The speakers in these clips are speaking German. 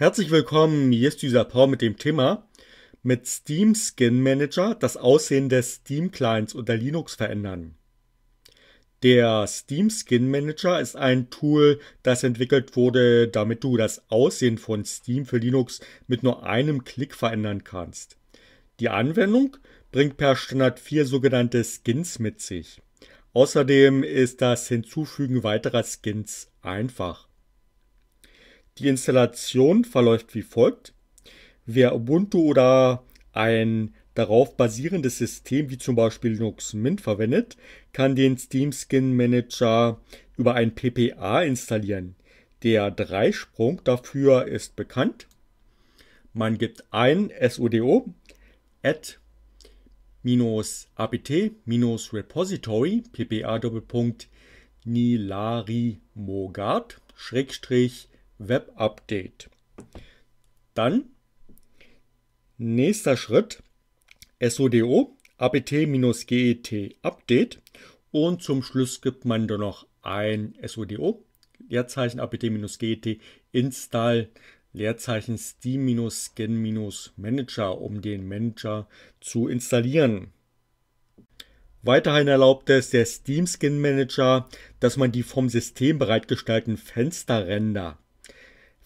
Herzlich willkommen, hier ist dieser Paul mit dem Thema mit Steam Skin Manager das Aussehen des Steam Clients unter Linux verändern. Der Steam Skin Manager ist ein Tool, das entwickelt wurde, damit du das Aussehen von Steam für Linux mit nur einem Klick verändern kannst. Die Anwendung bringt per Standard vier sogenannte Skins mit sich. Außerdem ist das Hinzufügen weiterer Skins einfach. Die Installation verläuft wie folgt. Wer Ubuntu oder ein darauf basierendes System wie zum Beispiel Linux Mint verwendet, kann den Steam Skin Manager über ein PPA installieren. Der Dreisprung dafür ist bekannt. Man gibt ein sudo add apt repository ppa nilarimogard Web Update. Dann nächster Schritt SODO APT-GET Update und zum Schluss gibt man dann noch ein SODO Leerzeichen APT-GET Install Leerzeichen Steam-Scan-Manager, um den Manager zu installieren. Weiterhin erlaubt es der Steam Skin Manager, dass man die vom System bereitgestellten Fensterränder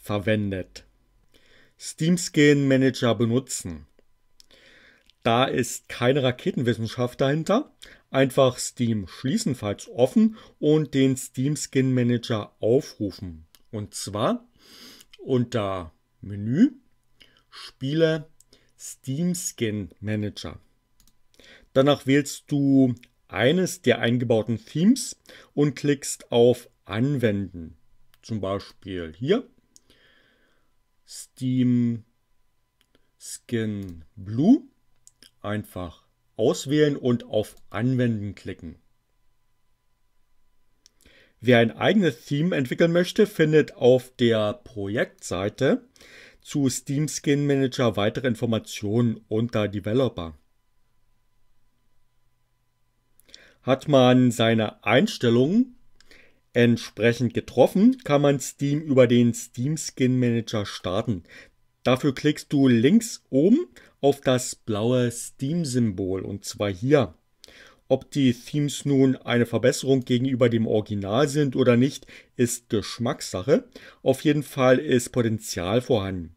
verwendet. Steam Skin Manager benutzen. Da ist keine Raketenwissenschaft dahinter. Einfach Steam schließen, falls offen, und den Steam Skin Manager aufrufen. Und zwar unter Menü Spiele Steam Skin Manager. Danach wählst du eines der eingebauten Themes und klickst auf Anwenden. Zum Beispiel hier Steam Skin Blue einfach auswählen und auf Anwenden klicken. Wer ein eigenes Theme entwickeln möchte, findet auf der Projektseite zu Steam Skin Manager weitere Informationen unter Developer. Hat man seine Einstellungen Entsprechend getroffen kann man Steam über den Steam Skin Manager starten. Dafür klickst du links oben auf das blaue Steam-Symbol und zwar hier. Ob die Themes nun eine Verbesserung gegenüber dem Original sind oder nicht, ist Geschmackssache. Auf jeden Fall ist Potenzial vorhanden.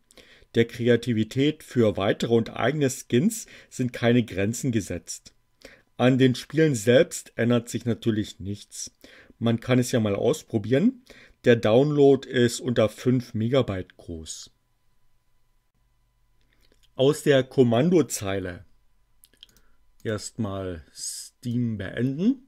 Der Kreativität für weitere und eigene Skins sind keine Grenzen gesetzt. An den Spielen selbst ändert sich natürlich nichts. Man kann es ja mal ausprobieren. Der Download ist unter 5 MB groß. Aus der Kommandozeile erstmal Steam beenden.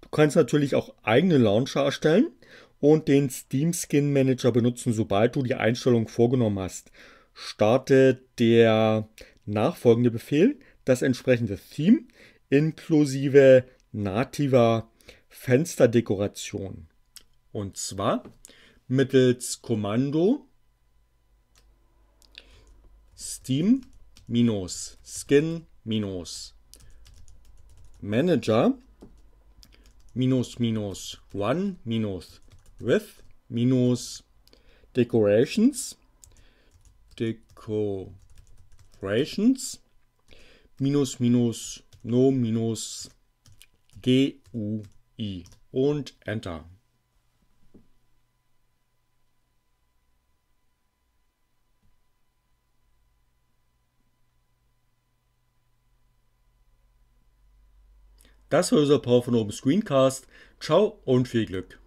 Du kannst natürlich auch eigene Launcher erstellen und den Steam Skin Manager benutzen, sobald du die Einstellung vorgenommen hast. Startet der nachfolgende Befehl das entsprechende Theme inklusive nativer Fensterdekoration. Und zwar mittels Kommando Steam minus Skin minus Manager minus minus Run minus with minus Decorations Decorations minus minus no minus GUI. I und Enter. Das war unser Power von Oben Screencast. Ciao und viel Glück.